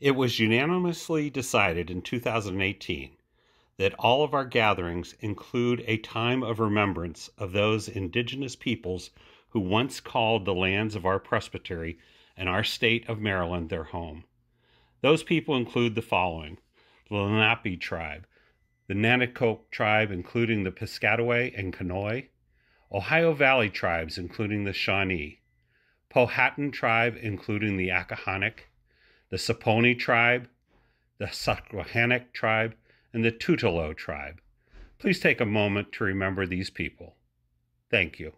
It was unanimously decided in 2018 that all of our gatherings include a time of remembrance of those indigenous peoples who once called the lands of our presbytery and our state of Maryland their home. Those people include the following the Lenape tribe, the Nanticoke tribe, including the Piscataway and Kanoi, Ohio Valley tribes, including the Shawnee, Powhatan tribe, including the Accohonic, the Saponi tribe, the Susquehannock tribe, and the Tutelo tribe. Please take a moment to remember these people. Thank you.